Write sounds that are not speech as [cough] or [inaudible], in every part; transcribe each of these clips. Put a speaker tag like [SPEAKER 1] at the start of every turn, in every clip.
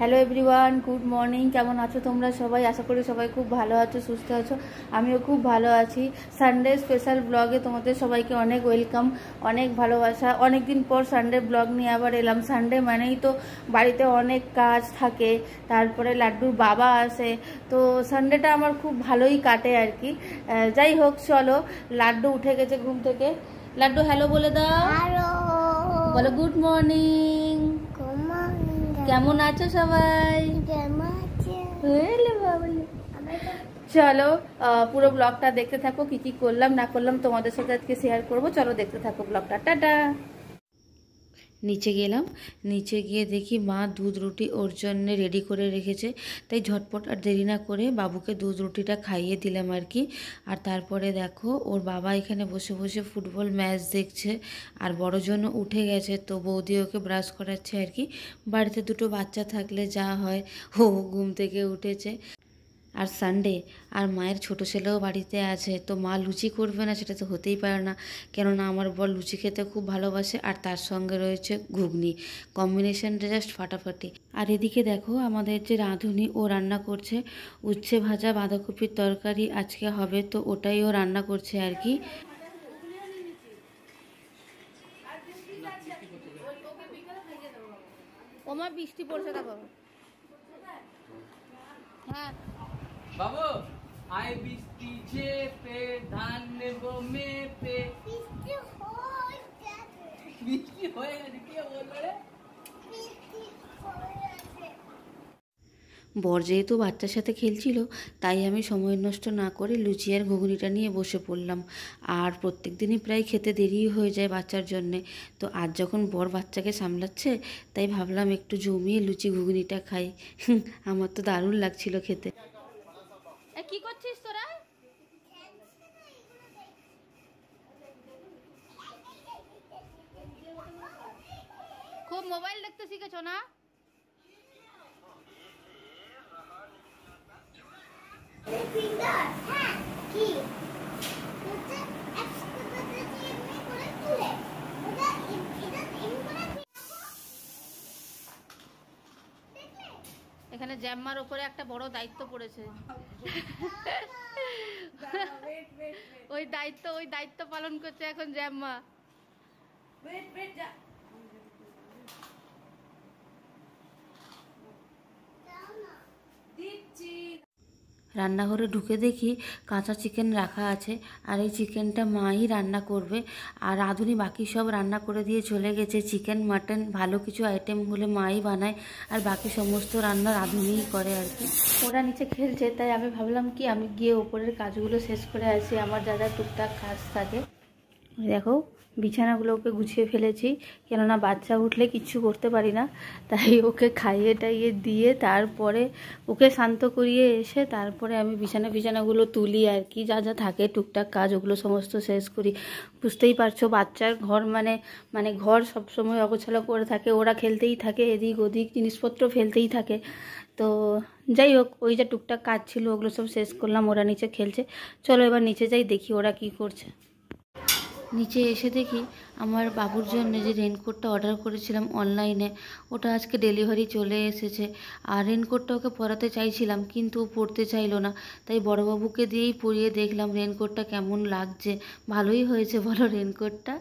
[SPEAKER 1] hello everyone good morning কেমন আছো তোমরা সবাই আশা করি সবাই খুব ভালো আছো সুস্থ আছো আমিও খুব ভালো আছি সানডে স্পেশাল ব্লগে তোমাদের সবাইকে অনেক ওয়েলকাম অনেক ভালোবাসা অনেক দিন পর সানডে ব্লগ নিয়ে আবার এলাম সানডে মানেই তো বাড়িতে অনেক কাজ থাকে তারপরে লাড্ডুর বাবা আসে তো সানডেটা আমার খুব ভালোই কাটে আর কি যাই হোক চলো লাড্ডু উঠে গেছে ঘুম থেকে লাড্ডু হ্যালো বলে দাও বলো গুড মর্নিং কেমন আছো সবাই চলো পুরো ব্লগটা দেখতে থাকো কি কি করলাম না করলাম তোমাদের সাথে আজকে শেয়ার করবো চলো দেখতে থাকো ব্লগটা টাটা নিচে গেলাম নিচে গিয়ে দেখি মা দুধ রুটি ওর জন্যে রেডি করে রেখেছে তাই ঝটপট আর দেরি না করে বাবুকে দুধ রুটিটা খাইয়ে দিলাম আর কি আর তারপরে দেখো ওর বাবা এখানে বসে বসে ফুটবল ম্যাচ দেখছে আর জন্য উঠে গেছে তো বৌদি ওকে ব্রাশ করাচ্ছে আর কি বাড়িতে দুটো বাচ্চা থাকলে যা হয় ও ঘুম থেকে উঠেছে আর সানডে আর মায়ের ছোট ছেলেও বাড়িতে আছে তো মা লুচি করবে না সেটা তো হতেই পারে না কেননা আমার বর লুচি খেতে খুব ভালোবাসে আর তার সঙ্গে রয়েছে ঘুগনি কম্বিনেশনটা জাস্ট ফাটাফাটি আর এদিকে দেখো আমাদের যে রাঁধুনি ও রান্না করছে উচ্ছে ভাজা বাঁধাকপির তরকারি আজকে হবে তো ওটাই ও রান্না করছে আর কি ওমা বৃষ্টি পড়ছে দেখো হ্যাঁ বাবু আই বৃষ্টি ধান নেব বৃষ্টি হয়ে গেছে কে রে বর যেহেতু বাচ্চার সাথে খেলছিল তাই আমি সময় নষ্ট না করে লুচি আর ঘুগনিটা নিয়ে বসে পড়লাম আর প্রত্যেক দিনই প্রায় খেতে দেরি হয়ে যায় বাচ্চার জন্যে তো আজ যখন বর বাচ্চাকে সামলাচ্ছে তাই ভাবলাম একটু জমিয়ে লুচি ঘুগনিটা খাই [laughs] আমার তো দারুণ লাগছিল খেতে করছিস তোরা খুব মোবাইল দেখতে শিখেছো না এখানে জ্যাম্মার ওপরে একটা বড় দায়িত্ব পড়েছে ওই দায়িত্ব ওই দায়িত্ব পালন করছে এখন জ্যাম্মা ওয়েট রান্নাঘরে ঢুকে দেখি কাঁচা চিকেন রাখা আছে আর এই চিকেনটা মাই রান্না করবে আর রাঁধুনি বাকি সব রান্না করে দিয়ে চলে গেছে চিকেন মাটন ভালো কিছু আইটেম হলে মাই বানায় আর বাকি সমস্ত রান্না রাঁধুনিই করে আর কি ওরা নিচে খেলছে তাই আমি ভাবলাম কি আমি গিয়ে ওপরের কাজগুলো শেষ করে আসি আমার যা যা টুকটাক কাজ থাকে দেখো বিছানাগুলোকে গুছিয়ে ফেলেছি কেননা বাচ্চা উঠলে কিচ্ছু করতে পারি না তাই ওকে খাইয়ে টাইয়ে দিয়ে তারপরে ওকে শান্ত করিয়ে এসে তারপরে আমি বিছানা বিছানাগুলো তুলি আর কি যা যা থাকে টুকটাক কাজ ওগুলো সমস্ত শেষ করি বুঝতেই পারছো বাচ্চার ঘর মানে মানে ঘর সবসময় অগোছালো করে থাকে ওরা খেলতেই থাকে এদিক ওদিক জিনিসপত্র ফেলতেই থাকে তো যাই হোক ওই যা টুকটাক কাজ ছিল ওগুলো সব শেষ করলাম ওরা নিচে খেলছে চলো এবার নিচে যাই দেখি ওরা কি করছে নিচে এসে দেখি আমার বাবুর জন্য যে রেনকোটটা অর্ডার করেছিলাম অনলাইনে ওটা আজকে ডেলিভারি চলে এসেছে আর রেনকোটটা ওকে পরাতে চাইছিলাম কিন্তু ও পরতে চাইলো না তাই বড়োবাবুকে দিয়েই পরিয়ে দেখলাম রেনকোটটা কেমন লাগছে ভালোই হয়েছে বলো রেনকোটটা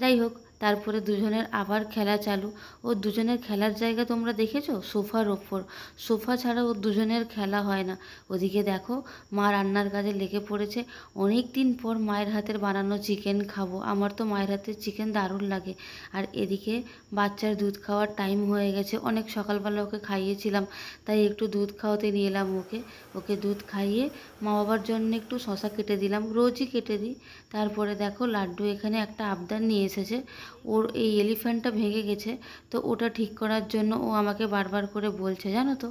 [SPEAKER 1] যাই হোক তারপরে দুজনের আবার খেলা চালু ও দুজনের খেলার জায়গা তোমরা দেখেছো সোফার ওপর সোফা ছাড়া ও দুজনের খেলা হয় না ওদিকে দেখো মা রান্নার কাজে লেগে পড়েছে অনেক দিন পর মায়ের হাতের বানানো চিকেন খাবো আমার তো মায়ের হাতের চিকেন দারুণ লাগে আর এদিকে বাচ্চার দুধ খাওয়ার টাইম হয়ে গেছে অনেক সকালবেলা ওকে খাইয়েছিলাম তাই একটু দুধ খাওয়াতে নিয়ে এলাম ওকে ওকে দুধ খাইয়ে মা বাবার জন্য একটু শশা কেটে দিলাম রোজই কেটে দিই তারপরে দেখো লাড্ডু এখানে একটা আবদার নিয়ে এসেছে ওর এই এলিফ্যান্টটা ভেঙে গেছে তো ওটা ঠিক করার জন্য ও আমাকে বারবার করে বলছে জানো তো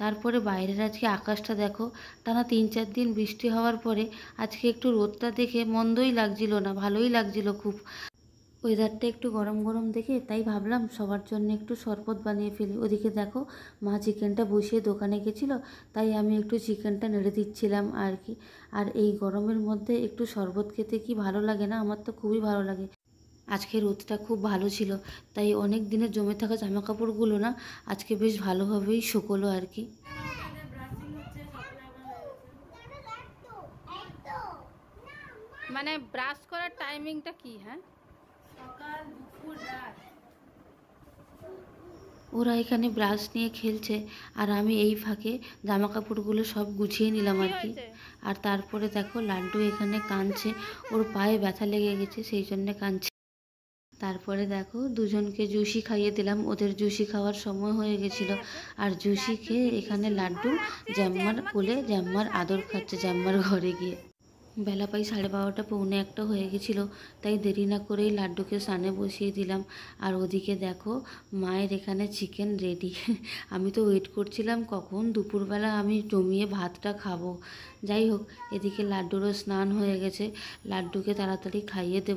[SPEAKER 1] তারপরে বাইরের আজকে আকাশটা দেখো টানা তিন চার দিন বৃষ্টি হওয়ার পরে আজকে একটু রোদটা দেখে মন্দই লাগছিল না ভালোই লাগছিল খুব ওয়েদারটা একটু গরম গরম দেখে তাই ভাবলাম সবার জন্য একটু শরবত বানিয়ে ফেলি ওদিকে দেখো মা চিকেনটা বসিয়ে দোকানে গেছিলো তাই আমি একটু চিকেনটা নেড়ে দিচ্ছিলাম আর কি আর এই গরমের মধ্যে একটু শরবত খেতে কি ভালো লাগে না আমার তো খুবই ভালো লাগে আজকে রোদটা খুব ভালো ছিল তাই অনেক দিনের জমে থাকা জামা কাপড়গুলো না আজকে বেশ ভালোভাবেই শুকলো আর কি মানে ব্রাশ করার টাইমিংটা কি হ্যাঁ ওরা এখানে ব্রাশ নিয়ে খেলছে আর আমি এই ফাঁকে জামা কাপড়গুলো সব গুছিয়ে নিলাম আর কি আর তারপরে দেখো লাড্ডু এখানে কাঁদছে ওর পায়ে ব্যথা লেগে গেছে সেই জন্য কাঁদছে তারপরে দেখো দুজনকে জুসি খাইয়ে দিলাম ওদের জুসি খাওয়ার সময় হয়ে গেছিল আর জুসি খেয়ে এখানে লাড্ডু জ্যাম্মার কোলে জ্যাম্মার আদর খাচ্ছে জ্যাম্মার ঘরে গিয়ে বেলা পাই সাড়ে বারোটা পৌনে একটা হয়ে গেছিল তাই দেরি না করেই লাড্ডুকে সানে বসিয়ে দিলাম আর ওদিকে দেখো মায়ের এখানে চিকেন রেডি আমি তো ওয়েট করছিলাম কখন দুপুরবেলা আমি জমিয়ে ভাতটা খাবো যাই হোক এদিকে লাড্ডুরও স্নান হয়ে গেছে লাড্ডুকে তাড়াতাড়ি খাইয়ে দেব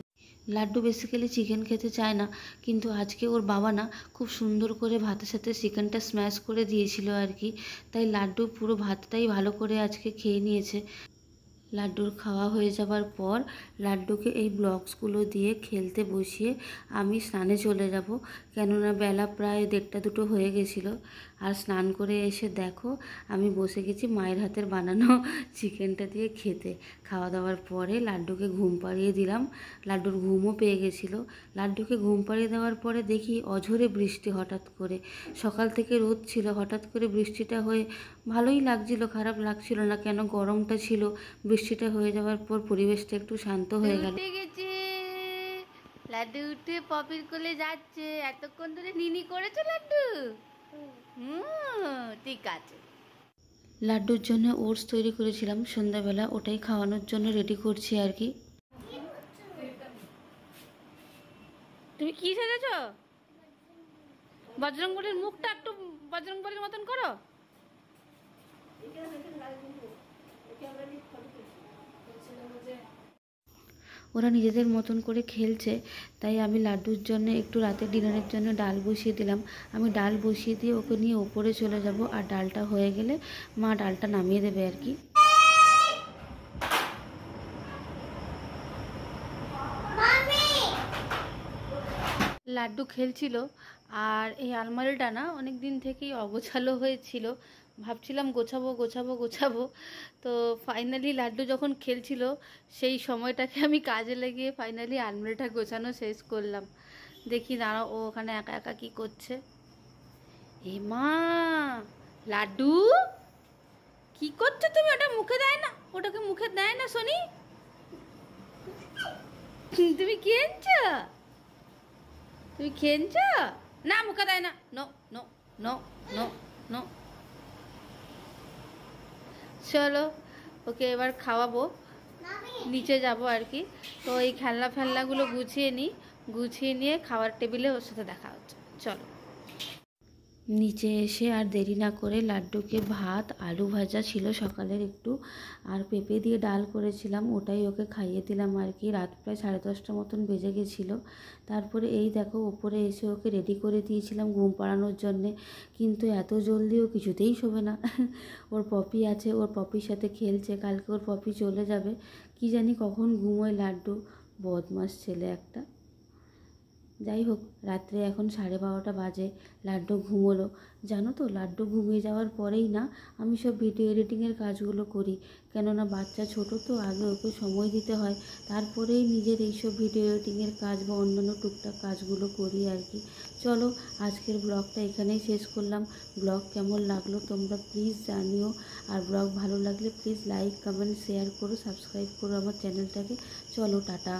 [SPEAKER 1] লাড্ডু বেসিক্যালি চিকেন খেতে চায় না কিন্তু আজকে ওর বাবা না খুব সুন্দর করে ভাতের সাথে চিকেনটা স্ম্যাশ করে দিয়েছিল আর কি তাই লাড্ডু পুরো ভাতটাই ভালো করে আজকে খেয়ে নিয়েছে লাড্ডুর খাওয়া হয়ে যাওয়ার পর লাড্ডুকে এই ব্লকসগুলো দিয়ে খেলতে বসিয়ে আমি স্নানে চলে যাব কেননা বেলা প্রায় দেড়টা দুটো হয়ে গেছিলো আর স্নান করে এসে দেখো আমি বসে গেছি মায়ের হাতের বানানো [laughs] চিকেনটা দিয়ে খেতে খাওয়া দাওয়ার পরে লাড্ডুকে ঘুম পাড়িয়ে দিলাম লাড্ডুর ঘুমও পেয়ে গেছিলো লাড্ডুকে ঘুম পাড়িয়ে দেওয়ার পরে দেখি অঝরে বৃষ্টি হঠাৎ করে সকাল থেকে রোদ ছিল হঠাৎ করে বৃষ্টিটা হয়ে ভালোই লাগছিল খারাপ লাগছিল না কেন গরমটা ছিল বৃষ্টিটা হয়ে যাওয়ার পর পরিবেশটা একটু শান্ত হয়ে গেল গেছে লাড্ডু উঠে পপির কোলে যাচ্ছে এতক্ষণ ধরে নিনি করেছে লাড্ডু ঠিক আছে লাড্ডুর জন্য ওটস তৈরি করেছিলাম সন্ধ্যাবেলা ওটাই খাওয়ানোর জন্য রেডি করছি আর কি তুমি কি সেজেছ বজরংবলির মুখটা একটু বজরংবলির মতন করো ওরা নিজেদের মতন করে খেলছে তাই আমি লাড্ডুর জন্য একটু রাতের ডিনারের জন্য ডাল বসিয়ে দিলাম আমি ডাল বসিয়ে দিয়ে ওকে নিয়ে ওপরে চলে যাব আর ডালটা হয়ে গেলে মা ডালটা নামিয়ে দেবে আর কি লাড্ডু খেলছিল আর এই আলমারিটা না অনেক দিন থেকেই অগোছালো হয়েছিল ভাবছিলাম গোছাবো গোছাবো গোছাবো তো ফাইনালি লাড্ডু যখন খেলছিল সেই সময়টাকে আমি কাজে লাগিয়ে ফাইনালি আলমারিটা গোছানো শেষ করলাম দেখি দাঁড়া ও ওখানে একা একা কি করছে এ মা লাড্ডু কি করছো তুমি ওটা মুখে দেয় না ওটাকে মুখে দেয় না শুনি তুমি এনছ তুমি খেয়েছ না মুখে দেয় না no no no no no চলো ওকে এবার খাওয়াবো নিচে যাব আর কি তো এই খেলনা ফেলনাগুলো গুছিয়ে নিই গুছিয়ে নিয়ে খাওয়ার টেবিলে ওর সাথে দেখা হচ্ছে চলো নিচে এসে আর দেরি না করে লাড্ডুকে ভাত আলু ভাজা ছিল সকালের একটু আর পেঁপে দিয়ে ডাল করেছিলাম ওটাই ওকে খাইয়ে দিলাম আর কি রাত প্রায় সাড়ে দশটা মতন বেজে গেছিলো তারপরে এই দেখো ওপরে এসে ওকে রেডি করে দিয়েছিলাম ঘুম পাড়ানোর জন্যে কিন্তু এত জলদি ও কিছুতেই শোবে না ওর পপি আছে ওর পপির সাথে খেলছে কালকে ওর পপি চলে যাবে কি জানি কখন ঘুমোয় লাড্ডু বদমাস ছেলে একটা যাই হোক রাত্রে এখন সাড়ে বারোটা বাজে লাড্ডু ঘুমোলো জানো তো লাড্ডু ঘুমিয়ে যাওয়ার পরেই না আমি সব ভিডিও এডিটিংয়ের কাজগুলো করি কেননা বাচ্চা ছোট তো আগে ওকে সময় দিতে হয় তারপরেই নিজের এইসব ভিডিও এডিটিংয়ের কাজ বা অন্যান্য টুকটাক কাজগুলো করি আর কি চলো আজকের ব্লগটা এখানেই শেষ করলাম ব্লগ কেমন লাগলো তোমরা প্লিজ জানিও আর ব্লগ ভালো লাগলে প্লিজ লাইক কমেন্ট শেয়ার করো সাবস্ক্রাইব করো আমার চ্যানেলটাকে চলো টাটা